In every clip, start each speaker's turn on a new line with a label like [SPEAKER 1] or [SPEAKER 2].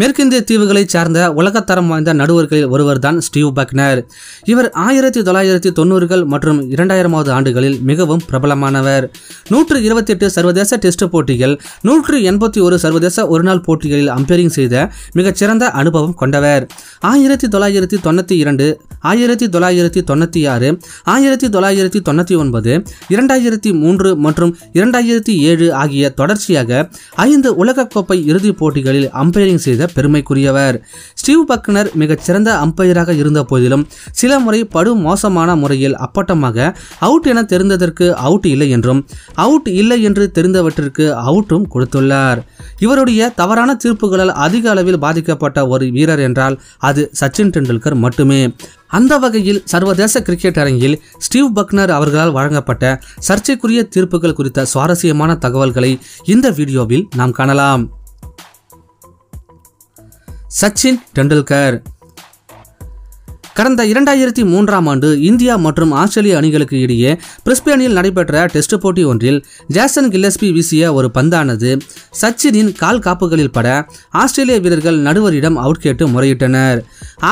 [SPEAKER 1] மேற்கிந்திய தீவுகளைச் சார்ந்த உலகத்தரம் வாய்ந்த நடுவர்களில் ஒருவர் தான் ஸ்டீவ் பக்னர் இவர் ஆயிரத்தி தொள்ளாயிரத்தி தொண்ணூறுகள் மற்றும் இரண்டாயிரமாவது ஆண்டுகளில் மிகவும் பிரபலமானவர் நூற்று இருபத்தி எட்டு சர்வதேச டெஸ்ட் போட்டிகள் நூற்று எண்பத்தி ஒரு சர்வதேச ஒருநாள் போட்டிகளில் அம்பைரிங் செய்த மிகச்சிறந்த அனுபவம் கொண்டவர் ஆயிரத்தி தொள்ளாயிரத்தி தொண்ணூற்றி இரண்டு ஆயிரத்தி தொள்ளாயிரத்தி தொண்ணூற்றி ஆறு ஆயிரத்தி தொள்ளாயிரத்தி தொண்ணூற்றி ஒன்பது இரண்டாயிரத்தி மூன்று மற்றும் இரண்டாயிரத்தி ஏழு ஆகிய தொடர்ச்சியாக ஐந்து உலகக்கோப்பை இறுதிப் போட்டிகளில் அம்பைரிங் செய்த செய்த பெருமைக்குரியவர் ஸ்டீவ் பக்னர் மிகச்சிறந்த அம்பையராக இருந்த போதிலும் சில முறை படு மோசமான முறையில் அப்பட்டமாக அவுட் என தெரிந்ததற்கு அவுட் இல்லை என்றும் அவுட் இல்லை என்று தெரிந்தவற்றிற்கு அவுட்டும் கொடுத்துள்ளார் இவருடைய தவறான தீர்ப்புகளால் அதிக அளவில் பாதிக்கப்பட்ட ஒரு வீரர் என்றால் அது சச்சின் டெண்டுல்கர் மட்டுமே அந்த வகையில் சர்வதேச கிரிக்கெட் அரங்கில் ஸ்டீவ் பக்னர் அவர்களால் வழங்கப்பட்ட சர்ச்சைக்குரிய தீர்ப்புகள் குறித்த சுவாரஸ்யமான தகவல்களை இந்த வீடியோவில் நாம் காணலாம் சச்சின் டெண்டுல்கர் கடந்த இரண்டாயிரத்தி மூன்றாம் ஆண்டு இந்தியா மற்றும் ஆஸ்திரேலிய அணிகளுக்கு இடையே பிரிஸ்பேனில் நடைபெற்ற டெஸ்ட் போட்டி ஒன்றில் ஜேசன் கில்லஸ்பி வீசிய ஒரு பந்தானது சச்சினின் கால் காப்புகளில் பட ஆஸ்திரேலிய வீரர்கள் நடுவரிடம் அவுட் கேட்டு முறையிட்டனர்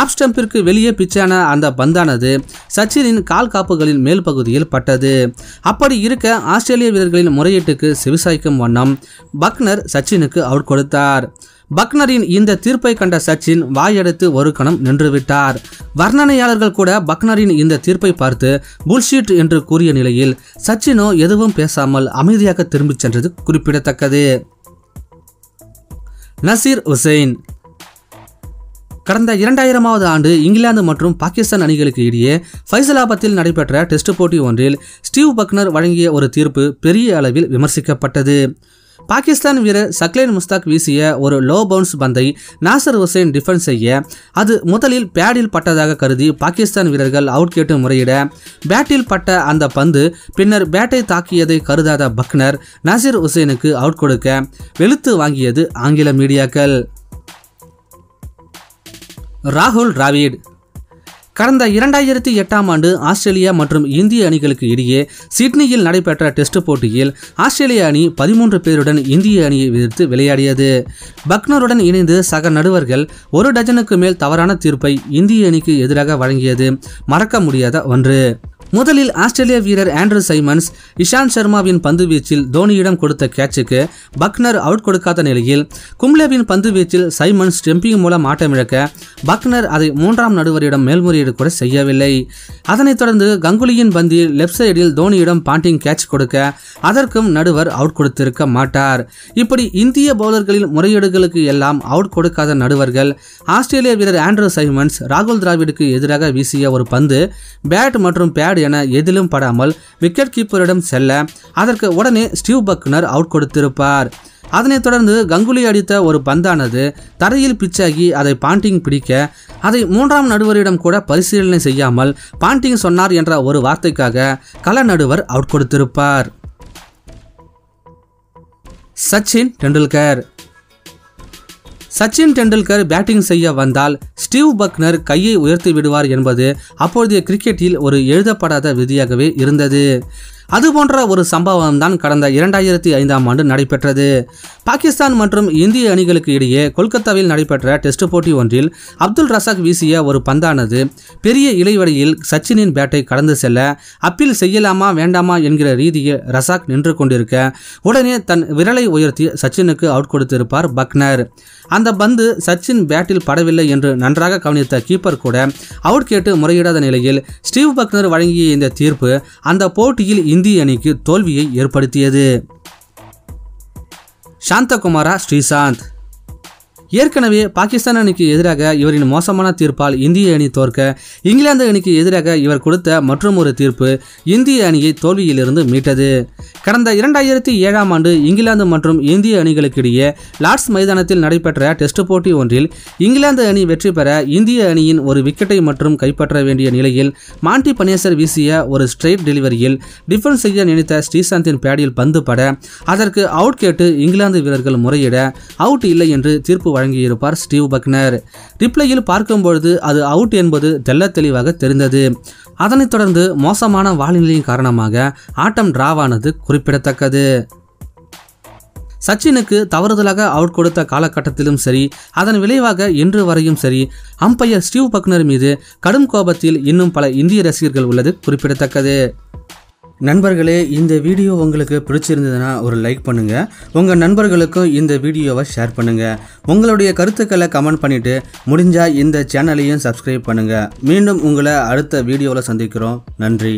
[SPEAKER 1] ஆப் ஸ்டம்பிற்கு வெளியே பிச்சான அந்த பந்தானது சச்சினின் கால் காப்புகளின் மேல் பகுதியில் பட்டது அப்படி இருக்க ஆஸ்திரேலிய வீரர்களின் முறையீட்டுக்கு செவிசாய்க்கும் வண்ணம் பக்னர் சச்சினுக்கு அவுட் கொடுத்தார் பக்னரின் இந்த தீர்ப்பை கண்ட சச்சின் வாயெடுத்து ஒரு கணம் நின்றுவிட்டார் வர்ணனையாளர்கள் கூட பக்னரின் இந்த தீர்ப்பை பார்த்து புல்ஷீட் என்று கூறிய நிலையில் சச்சினோ எதுவும் பேசாமல் அமைதியாக திரும்பிச் சென்றது குறிப்பிடத்தக்கது நசீர் ஹுசைன் கடந்த இரண்டாயிரமாவது ஆண்டு இங்கிலாந்து மற்றும் பாகிஸ்தான் அணிகளுக்கு இடையே ஃபைசலாபாத்தில் நடைபெற்ற டெஸ்ட் போட்டி ஒன்றில் ஸ்டீவ் பக்னர் வழங்கிய ஒரு தீர்ப்பு பெரிய அளவில் விமர்சிக்கப்பட்டது பாகிஸ்தான் வீரர் சக்லைன் முஸ்தாக் வீசிய ஒரு லோ பவுன்ஸ் பந்தை நாசர் ஹுசைன் டிஃபென்ஸ் செய்ய அது முதலில் பேடில் பட்டதாக கருதி பாகிஸ்தான் வீரர்கள் அவுட் கேட்டு முறையிட பேட்டில் பட்ட அந்த பந்து பின்னர் பேட்டை தாக்கியதை கருதாத பக்னர் நாசிர் ஹுசைனுக்கு அவுட் கொடுக்க வெளுத்து வாங்கியது ஆங்கில மீடியாக்கள் ராகுல் டிராவிட் கடந்த இரண்டாயிரத்தி எட்டாம் ஆண்டு ஆஸ்திரேலியா மற்றும் இந்திய அணிகளுக்கு இடையே சிட்னியில் நடைபெற்ற டெஸ்ட் போட்டியில் ஆஸ்திரேலிய அணி பதிமூன்று பேருடன் இந்திய அணியை எதிர்த்து விளையாடியது பக்னருடன் இணைந்து சக நடுவர்கள் ஒரு டஜனுக்கு மேல் தவறான தீர்ப்பை இந்திய அணிக்கு எதிராக வழங்கியது மறக்க முடியாத ஒன்று முதலில் ஆஸ்திரேலிய வீரர் ஆண்ட்ரூ சைமன்ஸ் இஷாந்த் சர்மாவின் பந்து வீச்சில் தோனியிடம் கொடுத்த கேட்சுக்கு பக்னர் அவுட் கொடுக்காத நிலையில் கும்ளேவின் பந்து வீச்சில் சைமன்ஸ் ஸ்டெம்பிங் மூலம் ஆட்டமிழக்க பக்னர் அதை மூன்றாம் நடுவரிடம் மேல்முறையீடு கூட செய்யவில்லை அதனைத் தொடர்ந்து கங்குலியின் பந்தில் லெப்ட் சைடில் தோனியிடம் பாண்டிங் கேட்ச் கொடுக்க அதற்கும் நடுவர் அவுட் கொடுத்திருக்க மாட்டார் இப்படி இந்திய பவுலர்களின் முறையீடுகளுக்கு எல்லாம் அவுட் கொடுக்காத நடுவர்கள் ஆஸ்திரேலிய வீரர் ஆண்ட்ரூ சைமன்ஸ் ராகுல் திராவிடுக்கு எதிராக வீசிய ஒரு பந்து பேட் மற்றும் பேட் விக்கெட் என எதிலும் படாமல் விக்கெட் கீப்பரிடம் செல்ல அதற்கு உடனே ஸ்டீவ் பக்னர் அவுட் கொடுத்திருப்பார் அதனைத் தொடர்ந்து கங்குலி அடித்த ஒரு பந்தானது தரையில் பிச்சாகி அதை பாண்டிங் பிடிக்க அதை மூன்றாம் நடுவரிடம் கூட பரிசீலனை செய்யாமல் பாண்டிங் சொன்னார் என்ற ஒரு வார்த்தைக்காக கள நடுவர் அவுட் கொடுத்திருப்பார் சச்சின் டெண்டுல்கர் சச்சின் டெண்டுல்கர் பேட்டிங் செய்ய வந்தால் ஸ்டீவ் பக்னர் கையை உயர்த்தி விடுவார் என்பது அப்போதைய கிரிக்கெட்டில் ஒரு எழுதப்படாத விதியாகவே இருந்தது அதுபோன்ற ஒரு சம்பவம் தான் கடந்த இரண்டாயிரத்தி ஐந்தாம் ஆண்டு நடைபெற்றது பாகிஸ்தான் மற்றும் இந்திய அணிகளுக்கு இடையே கொல்கத்தாவில் நடைபெற்ற டெஸ்ட் போட்டி ஒன்றில் அப்துல் ரசாக் வீசிய ஒரு பந்தானது பெரிய இடைவெளியில் சச்சினின் பேட்டை கடந்து செல்ல அப்பீல் செய்யலாமா வேண்டாமா என்கிற ரீதியில் ரசாக் நின்று கொண்டிருக்க உடனே தன் விரலை உயர்த்தி சச்சினுக்கு அவுட் கொடுத்திருப்பார் பக்னர் அந்த பந்து சச்சின் பேட்டில் படவில்லை என்று நன்றாக கவனித்த கீப்பர் கூட அவுட் கேட்டு முறையிடாத நிலையில் ஸ்டீவ் பக்னர் வழங்கிய இந்த தீர்ப்பு அந்த போட்டியில் இந்திய அணிக்கு தோல்வியை ஏற்படுத்தியது சாந்தகுமாரா ஸ்ரீசாந்த் ஏற்கனவே பாகிஸ்தான் அணிக்கு எதிராக இவரின் மோசமான தீர்ப்பால் இந்திய அணி தோற்க இங்கிலாந்து அணிக்கு எதிராக இவர் கொடுத்த மற்றும் ஒரு தீர்ப்பு இந்திய அணியை தோல்வியிலிருந்து மீட்டது கடந்த இரண்டாயிரத்தி ஏழாம் ஆண்டு இங்கிலாந்து மற்றும் இந்திய அணிகளுக்கிடையே லார்ட்ஸ் மைதானத்தில் நடைபெற்ற டெஸ்ட் போட்டி ஒன்றில் இங்கிலாந்து அணி வெற்றி பெற இந்திய அணியின் ஒரு விக்கெட்டை மற்றும் கைப்பற்ற வேண்டிய நிலையில் மாண்டி பனேசர் வீசிய ஒரு ஸ்ட்ரைட் டெலிவரியில் டிஃபென்ஸ் செய்ய நினைத்த ஸ்ரீசாந்தின் பேடியில் பந்து பட அதற்கு அவுட் கேட்டு இங்கிலாந்து வீரர்கள் முறையிட அவுட் இல்லை என்று தீர்ப்பு வழங்கியிருப்பார் ஸ்டீவ் பக்னர் ரிப்ளையில் பார்க்கும்பொழுது அது அவுட் என்பது தெல்ல தெளிவாக தெரிந்தது அதனைத் தொடர்ந்து மோசமான வானிலையின் காரணமாக ஆட்டம் டிராவானது குறிப்பிடத்தக்கது சச்சினுக்கு தவறுதலாக அவுட் கொடுத்த காலகட்டத்திலும் சரி அதன் விளைவாக இன்று வரையும் சரி அம்பையர் ஸ்டீவ் பக்னர் மீது கடும் கோபத்தில் இன்னும் பல இந்திய ரசிகர்கள் உள்ளது குறிப்பிடத்தக்கது நண்பர்களே இந்த வீடியோ உங்களுக்கு பிடிச்சிருந்ததுன்னா ஒரு லைக் பண்ணுங்கள் உங்கள் நண்பர்களுக்கும் இந்த வீடியோவை ஷேர் பண்ணுங்கள் உங்களுடைய கருத்துக்களை கமெண்ட் பண்ணிவிட்டு முடிஞ்சால் இந்த சேனலையும் சப்ஸ்கிரைப் பண்ணுங்கள் மீண்டும் உங்களை அடுத்த வீடியோவில் சந்திக்கிறோம் நன்றி